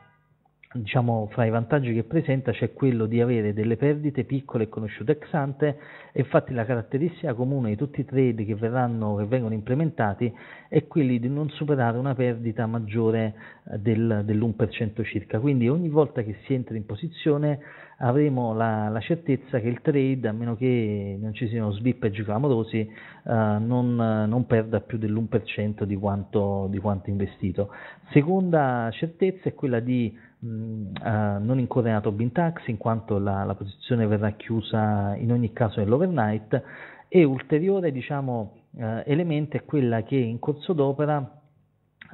diciamo, fra i vantaggi che presenta c'è quello di avere delle perdite piccole e conosciute ex ante, infatti la caratteristica comune di tutti i trade che, verranno, che vengono implementati è quella di non superare una perdita maggiore eh, del, dell'1% circa, quindi ogni volta che si entra in posizione avremo la, la, certezza che il trade, a meno che non ci siano slippage clamorosi, eh, non, non, perda più dell'1% di quanto, di quanto investito. Seconda certezza è quella di mh, mm, eh, non incorreato bin tax in quanto la, la, posizione verrà chiusa in ogni caso nell'overnight e ulteriore diciamo, eh, elemento è quella che in corso d'opera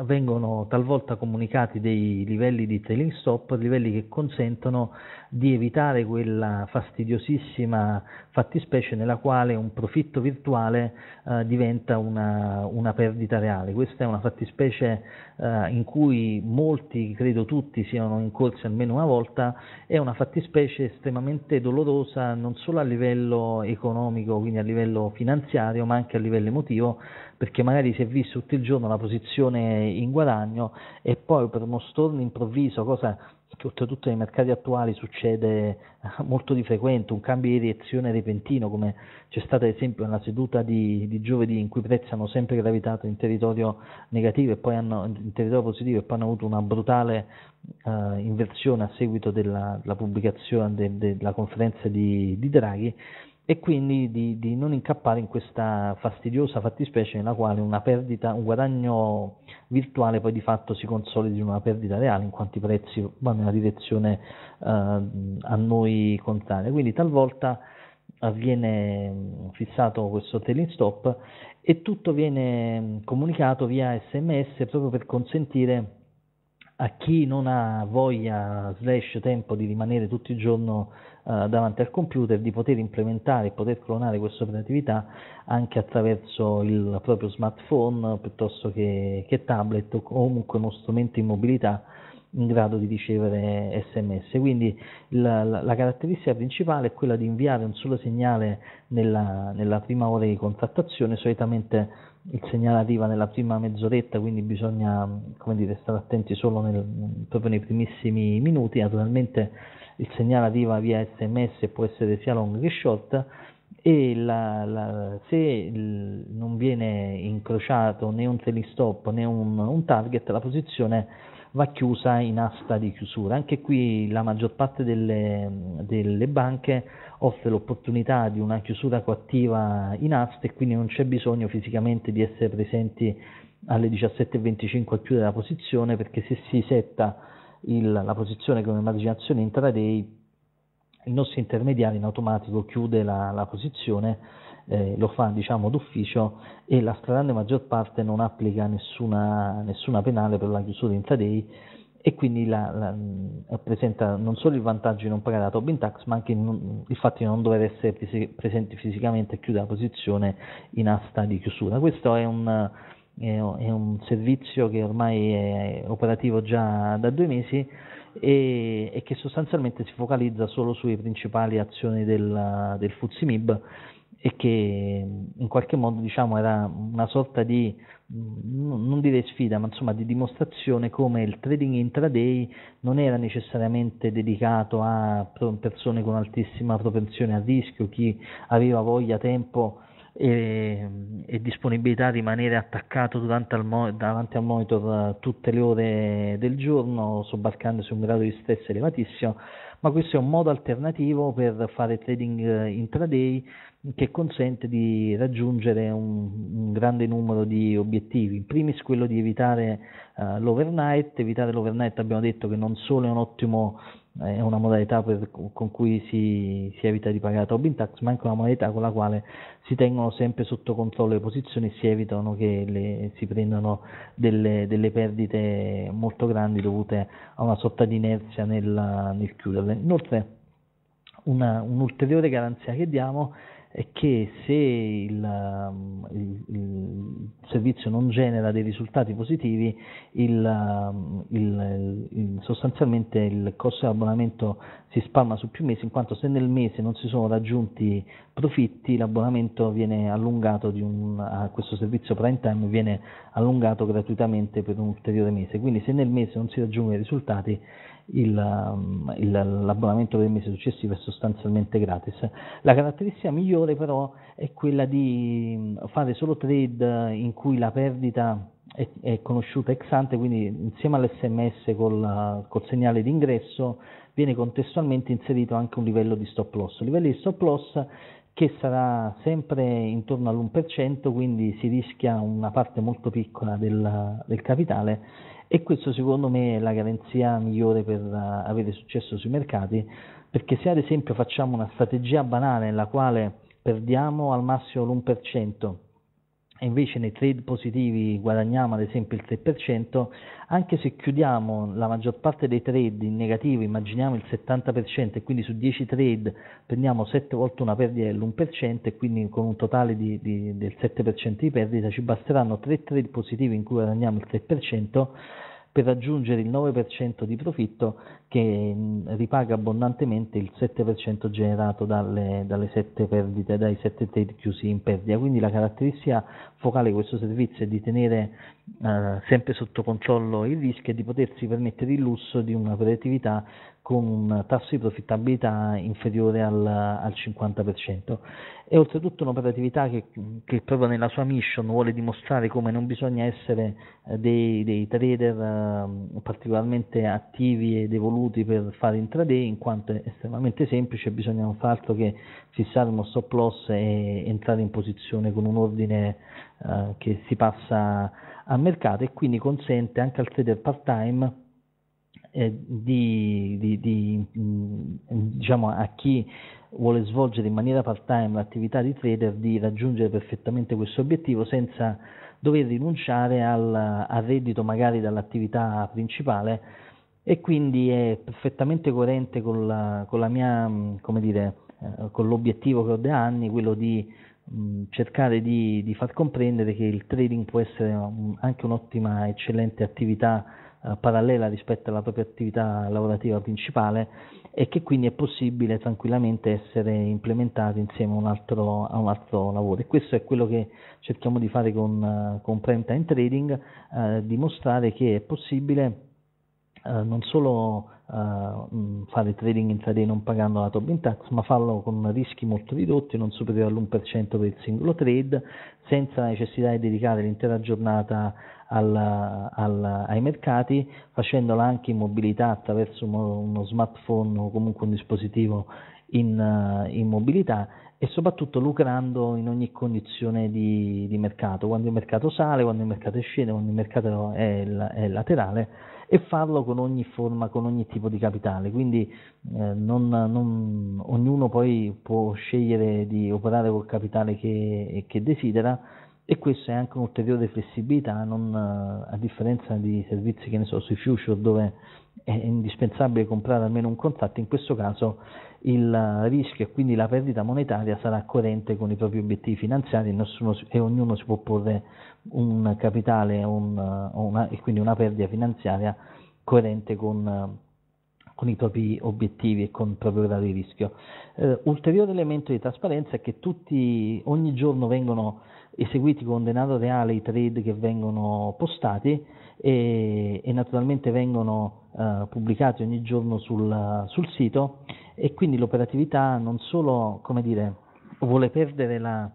vengono talvolta comunicati dei livelli di trailing stop, livelli che consentono di evitare quella fastidiosissima fattispecie nella quale un profitto virtuale eh, diventa una, una, perdita reale. Questa è una fattispecie eh, in cui molti, credo tutti, siano incorsi almeno una volta, è una fattispecie estremamente dolorosa non solo a livello economico, quindi a livello finanziario, ma anche a livello emotivo, perché magari si è visto tutto il giorno una posizione in guadagno e poi per uno storno improvviso, cosa che oltretutto nei mercati attuali succede eh, molto di frequente, un cambio di direzione repentino come c'è stato ad esempio nella seduta di, di giovedì in cui i prezzi hanno sempre gravitato in territorio negativo e poi hanno, in territorio positivo e poi hanno avuto una brutale uh, inversione a seguito della, della pubblicazione de, de, della conferenza di, di Draghi e quindi di, di, non incappare in questa fastidiosa fattispecie nella quale perdita, un guadagno virtuale poi di fatto si consolida in una perdita reale in quanto i prezzi vanno in una direzione eh, a noi contraria. Quindi talvolta viene mm, fissato questo tailing stop e tutto viene mm, comunicato via sms proprio per consentire a chi non ha voglia slash tempo di rimanere tutto il giorno eh, davanti al computer di poter implementare e poter clonare questa operatività anche attraverso il proprio smartphone piuttosto che, che tablet o comunque uno strumento in mobilità in grado di ricevere sms. Quindi la, la, la, caratteristica principale è quella di inviare un solo segnale nella, nella, prima ora di contrattazione, solitamente il segnale arriva nella prima mezz'oretta, quindi bisogna dire, stare attenti solo nel, proprio nei primissimi minuti, naturalmente il segnale arriva via sms può essere sia long che short e la, la, se non viene incrociato né un selling stop né un, un, target la posizione va chiusa in asta di chiusura anche qui la maggior parte delle, delle banche offre l'opportunità di una chiusura coattiva in asta e quindi non c'è bisogno fisicamente di essere presenti alle 17.25 a chiudere la posizione perché se si setta il, la posizione con un'immaginazione intraday, il nostro intermediario in automatico chiude la, la posizione, eh, lo fa diciamo d'ufficio e la stragrande maggior parte non applica nessuna, nessuna penale per la chiusura intraday e quindi la, la, presenta non solo il vantaggio di non pagare la Tobin tax, ma anche non, il fatto di non dover essere presenti fisicamente e chiudere la posizione in asta di chiusura. Questo è un, è un servizio che ormai è operativo già da due mesi e, e che sostanzialmente si focalizza solo sulle principali azioni del, del Fuzimib e che in qualche modo diciamo, era una sorta di, non dire sfida, ma insomma di dimostrazione come il trading intraday non era necessariamente dedicato a persone con altissima propensione al rischio, chi aveva voglia, tempo e, e, disponibilità a rimanere attaccato mo- davanti al monitor tutte le ore del giorno, sobbarcandosi un grado di stress elevatissimo, ma questo è un modo alternativo per fare trading intraday che consente di raggiungere un, un grande numero di obiettivi, in primis quello di evitare uh, l'overnight, evitare l'overnight abbiamo detto che non solo è un ottimo è una modalità per, con cui si, si, evita di pagare Tobin Tax, ma anche una modalità con la quale si tengono sempre sotto controllo le posizioni e si evitano che le, si prendano delle, delle, perdite molto grandi dovute a una sorta di inerzia nel, nel chiuderle. Inoltre, una, un'ulteriore garanzia che diamo è che se il, il, il servizio non genera dei risultati positivi, il, um, il, il, sostanzialmente il costo di abbonamento si spalma su più mesi, in quanto se nel mese non si sono raggiunti profitti, l'abbonamento viene allungato un, a questo servizio prime time viene allungato gratuitamente per un ulteriore mese. Quindi se nel mese non si raggiungono i risultati il, um, il, l'abbonamento per il mese successivo è sostanzialmente gratis. La caratteristica migliore però è quella di um, fare solo trade in cui la perdita è, è conosciuta ex ante, quindi insieme all'SMS col, col segnale d'ingresso viene contestualmente inserito anche un livello di stop loss. Il livello di stop loss che sarà sempre intorno all'1%, quindi si rischia una parte molto piccola del, del capitale e questo secondo me è la garanzia migliore per eh, avere successo sui mercati, perché se ad esempio facciamo una strategia banale nella quale perdiamo al massimo l'1%, e invece nei trade positivi guadagniamo ad esempio il 3%, anche se chiudiamo la maggior parte dei trade in negativo, immaginiamo il 70% e quindi su 10 trade prendiamo 7 volte una perdita dell'1% e quindi con un totale di, di, del 7% di perdita ci basteranno 3 trade positivi in cui guadagniamo il 3% per raggiungere il 9% di profitto che ripaga abbondantemente il 7% generato dalle, dalle 7 perdite, dai 7 trade chiusi in perdita. Quindi la caratteristica focale di questo servizio è di tenere eh, sempre sotto controllo il rischio e di potersi permettere il lusso di un'operatività con un tasso di profittabilità inferiore al, al 50%. È oltretutto un'operatività che, che, proprio nella sua mission vuole dimostrare come non bisogna essere eh, dei, dei trader eh, particolarmente attivi ed evoluti utili per fare intraday in quanto è estremamente semplice, bisogna non far altro che fissare uno stop loss e entrare in posizione con un ordine eh, che si passa al mercato e quindi consente anche al trader part time eh, di, di, di mh, mm, diciamo a chi vuole svolgere in maniera part time l'attività di trader di raggiungere perfettamente questo obiettivo senza dover rinunciare al, al reddito magari dall'attività principale e quindi è perfettamente coerente con, la, con, la mia, mm, dire, eh, con l'obiettivo che ho da anni, quello di mm, cercare di, di, far comprendere che il trading può essere mm, anche un'ottima, eccellente attività eh, parallela rispetto alla propria attività lavorativa principale e che quindi è possibile tranquillamente essere implementato insieme a un altro, a un altro lavoro e questo è quello che cerchiamo di fare con, eh, con Prime Time Trading, eh, dimostrare che è possibile eh, non solo eh, fare trading intraday non pagando la Tobin Tax, ma farlo con rischi molto ridotti, non superiore all'1% per il singolo trade, senza la necessità di dedicare l'intera giornata al, al, ai mercati, facendola anche in mobilità attraverso uno smartphone o comunque un dispositivo in, eh, in mobilità e soprattutto lucrando in ogni condizione di, di, mercato, quando il mercato sale, quando il mercato scende, quando il mercato è, è laterale e farlo con ogni forma, con ogni tipo di capitale. Quindi eh, non, non, ognuno poi può scegliere di operare col capitale che, che desidera e questo è anche un'ulteriore flessibilità, non, eh, a differenza di servizi che ne so sui future dove è indispensabile comprare almeno un contratto, in questo caso il rischio e quindi la perdita monetaria sarà coerente con i propri obiettivi finanziari e, nessuno, e ognuno si può porre un capitale un, una, e quindi una perdita finanziaria coerente con, con, i propri obiettivi e con il proprio grado di rischio. Eh, ulteriore elemento di trasparenza è che tutti, ogni giorno vengono eseguiti con denaro reale i trade che vengono postati e, e naturalmente vengono eh, pubblicati ogni giorno sul, sul, sito e quindi l'operatività non solo come dire, vuole perdere la,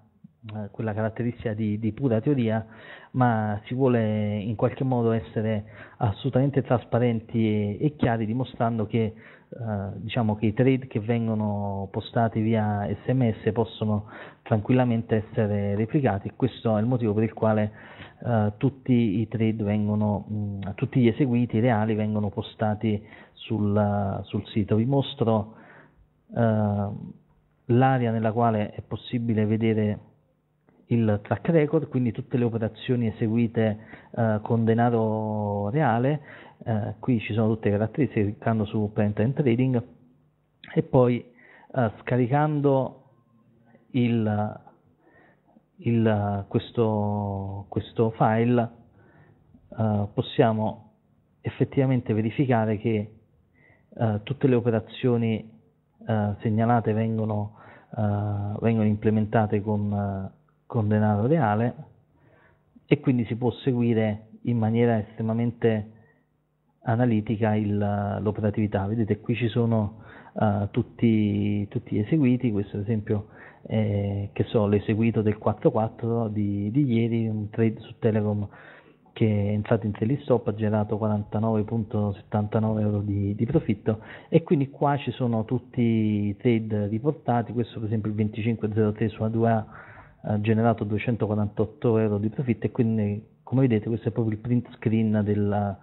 eh, quella caratteristica di, di, pura teoria, ma si vuole in qualche modo essere assolutamente trasparenti e, e chiari dimostrando che Uh, diciamo che i trade che vengono postati via sms possono tranquillamente essere replicati e questo è il motivo per il quale eh, tutti i trade vengono, mh, mm, tutti gli eseguiti reali vengono postati sul, sul sito. Vi mostro eh, l'area nella quale è possibile vedere il track record, quindi tutte le operazioni eseguite eh, con denaro reale, eh, qui ci sono tutte le caratteristiche cliccando su Plant and Trading e poi eh, scaricando il il, questo, questo, file uh, possiamo effettivamente verificare che uh, tutte le operazioni uh, segnalate vengono, vengono implementate con, con, denaro reale e quindi si può seguire in maniera estremamente analitica l'operatività. Vedete qui ci sono tutti, tutti eseguiti, questo ad esempio eh, che so, l'eseguito del 4-4 di, di, ieri, un trade su Telecom che è entrato in sell stop, ha generato 49.79 euro di, di, profitto e quindi qua ci sono tutti i trade riportati, questo per esempio il 25.03 su A2A ha generato 248 euro di profitto e quindi come vedete questo è proprio il print screen della,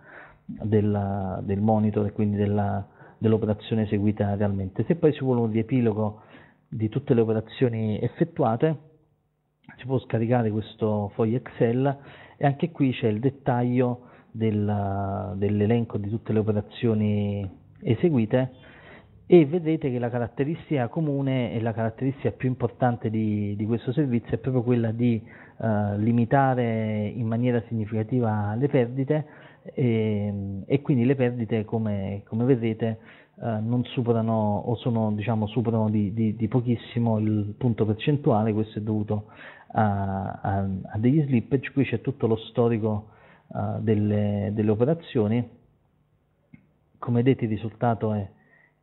della, del monitor e quindi della, dell'operazione eseguita realmente. Se poi si vuole un riepilogo di tutte le operazioni effettuate si può scaricare questo foglio Excel e anche qui c'è il dettaglio del, dell'elenco di tutte le operazioni eseguite e vedete che la caratteristica comune e la caratteristica più importante di, di questo servizio è proprio quella di eh, limitare in maniera significativa le perdite e, ehm, e quindi le perdite come, come vedete eh, non superano o sono, diciamo, superano di, di, di, pochissimo il punto percentuale, questo è dovuto a, a, a degli slippage, qui c'è tutto lo storico eh, delle, delle, operazioni, come vedete il risultato è,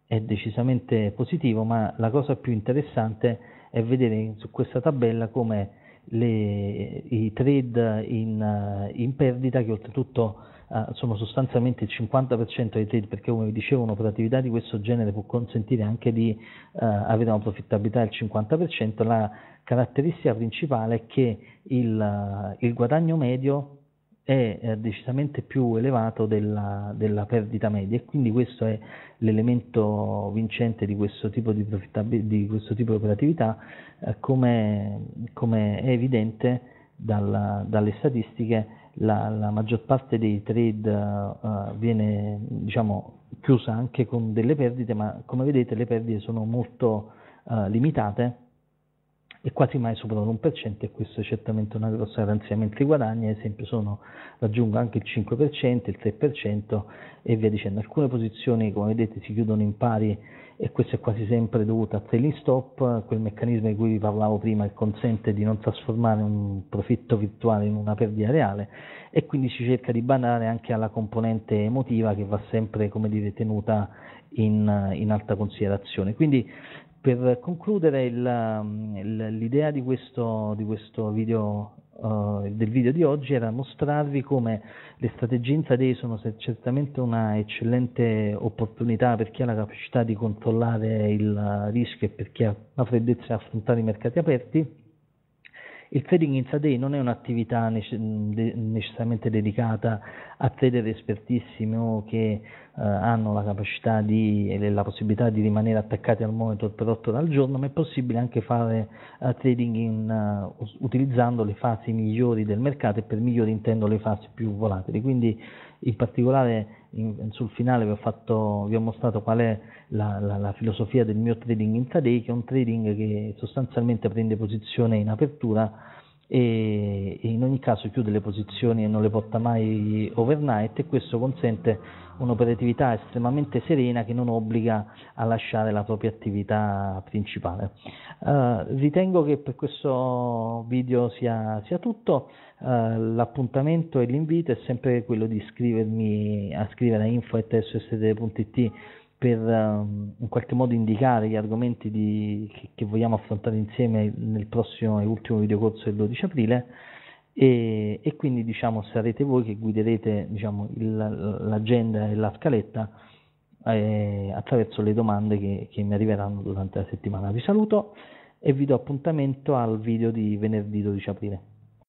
è decisamente positivo, ma la cosa più interessante è vedere su questa tabella come le, i trade in, in, perdita che oltretutto eh, ah, sono sostanzialmente il 50% dei trade perché come vi dicevo un'operatività di questo genere può consentire anche di eh, avere una profittabilità del 50%, la caratteristica principale è che il, eh, il guadagno medio è eh, decisamente più elevato della, della, perdita media e quindi questo è l'elemento vincente di questo tipo di, di, questo tipo di operatività eh, come, come è evidente dalla, dalle statistiche la, la maggior parte dei trade uh, viene diciamo, chiusa anche con delle perdite, ma come vedete le perdite sono molto uh, limitate e quasi mai superano l'1% e questo è certamente una grossa garanzia, mentre i guadagni ad esempio sono, raggiungono anche il 5%, il 3% e via dicendo. Alcune posizioni come vedete si chiudono in pari e questo è quasi sempre dovuto a trailing stop, quel meccanismo di cui vi parlavo prima che consente di non trasformare un profitto virtuale in una perdita reale e quindi si cerca di bandare anche alla componente emotiva che va sempre come dire, tenuta in, in alta considerazione. Quindi per concludere il, il, l'idea di questo, di questo video eh, del video di oggi era mostrarvi come le strategie intraday sono certamente una eccellente opportunità per chi ha la capacità di controllare il eh, rischio e per chi ha la freddezza di affrontare i mercati aperti, il trading in intraday non è un'attività necessariamente dedicata a trader espertissimi o che eh, hanno la capacità di, e la possibilità di rimanere attaccati al monitor per 8 ore al giorno, ma è possibile anche fare uh, trading in, uh, utilizzando le fasi migliori del mercato e per migliori intendo le fasi più volatili. Quindi in particolare in, sul finale vi ho, fatto, vi ho, mostrato qual è la, la, la, filosofia del mio trading intraday, che è un trading che sostanzialmente prende posizione in apertura e in ogni caso chiude le posizioni e non le porta mai overnight e questo consente un'operatività estremamente serena che non obbliga a lasciare la propria attività principale. Uh, ritengo che per questo video sia, sia tutto, uh, l'appuntamento e l'invito è sempre quello di scrivermi a scrivere a info.sst.it per ehm, in qualche modo indicare gli argomenti di, che, che, vogliamo affrontare insieme nel prossimo e ultimo videocorso del 12 aprile e, e quindi diciamo, sarete voi che guiderete diciamo, il, l'agenda e la scaletta eh, attraverso le domande che, che mi arriveranno durante la settimana. Vi saluto e vi do appuntamento al video di venerdì 12 aprile.